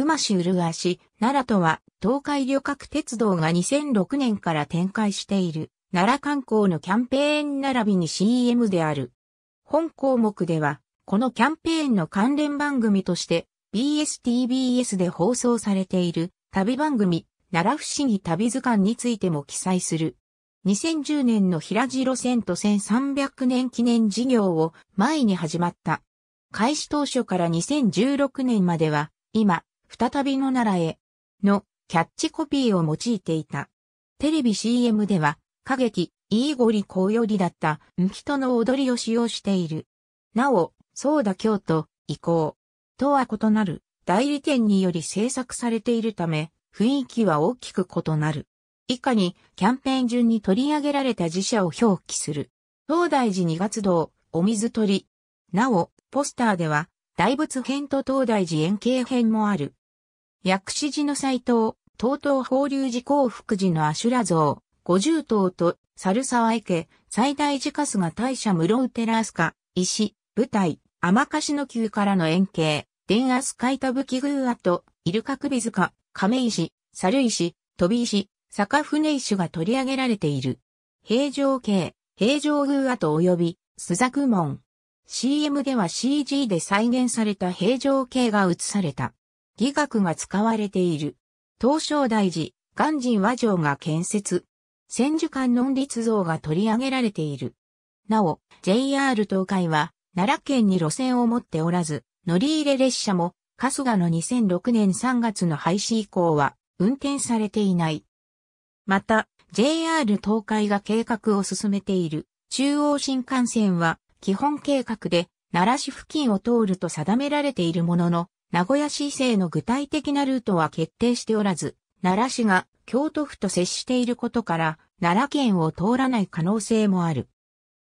馬市うるわし、奈良とは、東海旅客鉄道が2006年から展開している、奈良観光のキャンペーン並びに CM である。本項目では、このキャンペーンの関連番組として、BSTBS で放送されている、旅番組、奈良不思議旅図鑑についても記載する。2010年の平路線と1300年記念事業を前に始まった。開始当初から2016年までは、今、再びの奈良へ、のキャッチコピーを用いていた。テレビ CM では、歌劇、イーゴリ公よりだった、無人の踊りを使用している。なお、そうだ京都、以降、とは異なる、代理店により制作されているため、雰囲気は大きく異なる。以下に、キャンペーン順に取り上げられた自社を表記する。東大寺二月堂、お水取り。なお、ポスターでは、大仏編と東大寺円形編もある。薬師寺の斎藤、東東法隆寺幸福寺の阿修羅像、五十頭と、猿沢池、最大寺春日大社室テラスカ、石、舞台、天しの宮からの円形、電圧海田吹宮跡、イルカ首塚、亀石、猿石、飛石、坂船石が取り上げられている。平城系、平城宮跡及び、須作門。CM では CG で再現された平城系が映された。義学が使われている。東照大寺、鑑真和城が建設。千手観音立像が取り上げられている。なお、JR 東海は、奈良県に路線を持っておらず、乗り入れ列車も、春日の2006年3月の廃止以降は、運転されていない。また、JR 東海が計画を進めている、中央新幹線は、基本計画で、奈良市付近を通ると定められているものの、名古屋市政の具体的なルートは決定しておらず、奈良市が京都府と接していることから、奈良県を通らない可能性もある。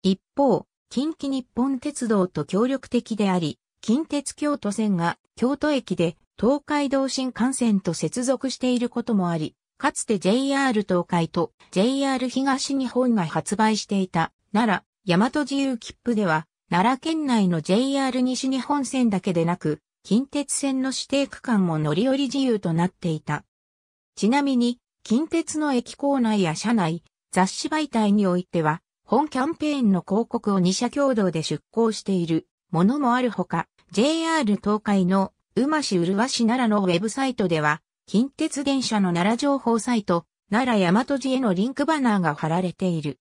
一方、近畿日本鉄道と協力的であり、近鉄京都線が京都駅で東海道新幹線と接続していることもあり、かつて JR 東海と JR 東日本が発売していた奈良、大和自由切符では、奈良県内の JR 西日本線だけでなく、近鉄線の指定区間も乗り降り自由となっていた。ちなみに、近鉄の駅構内や車内、雑誌媒体においては、本キャンペーンの広告を2社共同で出稿しているものもあるほか、JR 東海のうましうるわし奈良のウェブサイトでは、近鉄電車の奈良情報サイト、奈良大和寺へのリンクバナーが貼られている。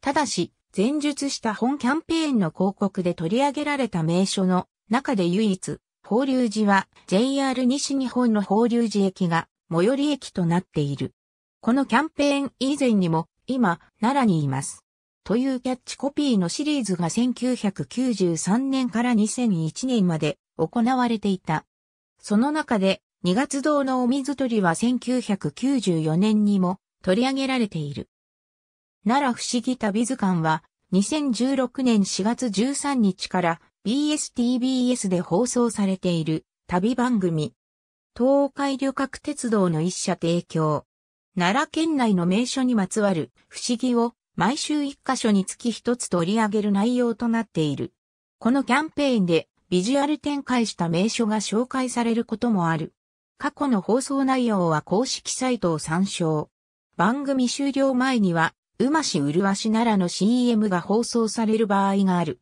ただし、前述した本キャンペーンの広告で取り上げられた名所の中で唯一、法隆寺は JR 西日本の法隆寺駅が最寄り駅となっている。このキャンペーン以前にも今奈良にいます。というキャッチコピーのシリーズが1993年から2001年まで行われていた。その中で二月堂のお水取りは1994年にも取り上げられている。奈良不思議旅図鑑は2016年4月13日から BSTBS で放送されている旅番組。東海旅客鉄道の一社提供。奈良県内の名所にまつわる不思議を毎週一箇所につき一つ取り上げる内容となっている。このキャンペーンでビジュアル展開した名所が紹介されることもある。過去の放送内容は公式サイトを参照。番組終了前には、うましうるわし奈良の CM が放送される場合がある。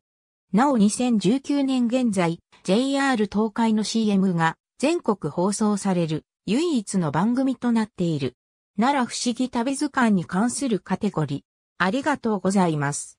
なお2019年現在、JR 東海の CM が全国放送される唯一の番組となっている。奈良不思議旅図鑑に関するカテゴリー。ありがとうございます。